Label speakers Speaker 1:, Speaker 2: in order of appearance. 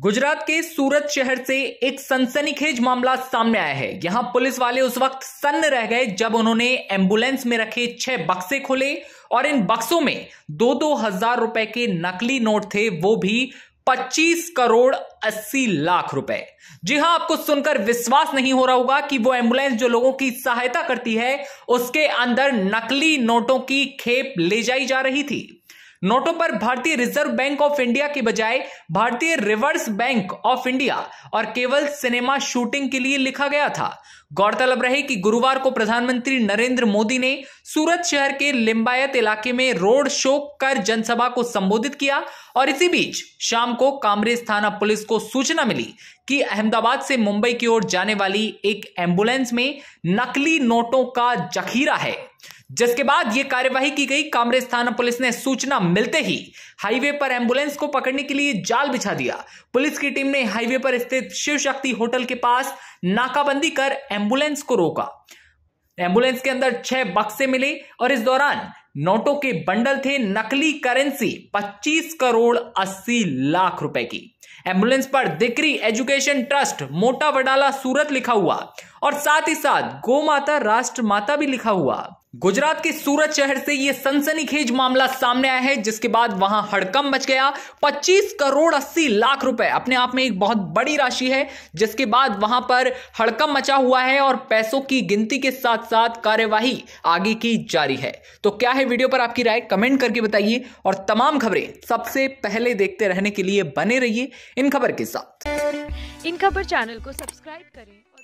Speaker 1: गुजरात के सूरत शहर से एक सनसनीखेज मामला सामने आया है यहां पुलिस वाले उस वक्त सन्न रह गए जब उन्होंने एम्बुलेंस में रखे छह बक्से खोले और इन बक्सों में दो दो हजार रुपए के नकली नोट थे वो भी 25 करोड़ 80 लाख रुपए जी हां आपको सुनकर विश्वास नहीं हो रहा होगा कि वो एम्बुलेंस जो लोगों की सहायता करती है उसके अंदर नकली नोटों की खेप ले जाई जा रही थी नोटों पर भारतीय रिजर्व बैंक ऑफ इंडिया के बजाय भारतीय रिवर्स बैंक ऑफ इंडिया और केवल सिनेमा शूटिंग के लिए लिखा गया था गौरतलब रहे कि गुरुवार को प्रधानमंत्री नरेंद्र मोदी ने सूरत शहर के लिंबायत इलाके में रोड शो कर जनसभा को संबोधित किया और इसी बीच शाम को कामरेज थाना पुलिस को सूचना मिली कि अहमदाबाद से मुंबई की ओर जाने वाली एक एम्बुलेंस में नकली नोटों का जखीरा है जिसके बाद यह कार्यवाही की गई कामरेज थाना पुलिस ने सूचना मिलते ही हाईवे पर एम्बुलेंस को पकड़ने के लिए जाल बिछा दिया पुलिस की टीम ने हाईवे पर स्थित शिव शक्ति होटल के पास नाकाबंदी कर एम्बुलेंस को रोका एम्बुलेंस के अंदर छह बक्से मिले और इस दौरान नोटों के बंडल थे नकली करेंसी 25 करोड़ 80 लाख रुपए की एम्बुलेंस पर दिक्री एजुकेशन ट्रस्ट मोटा वडाला सूरत लिखा हुआ और साथ ही साथ गो माता राष्ट्र माता भी लिखा हुआ गुजरात के सूरत शहर से यह सनसनीखेज मामला सामने आया है जिसके बाद वहां हड़कम मच गया 25 करोड़ 80 लाख रुपए अपने आप में एक बहुत बड़ी राशि है जिसके बाद वहां पर हड़कम मचा हुआ है और पैसों की गिनती के साथ साथ कार्यवाही आगे की जारी है तो क्या है वीडियो पर आपकी राय कमेंट करके बताइए और तमाम खबरें सबसे पहले देखते रहने के लिए बने रहिए इन खबर के साथ इन खबर चैनल को सब्सक्राइब करें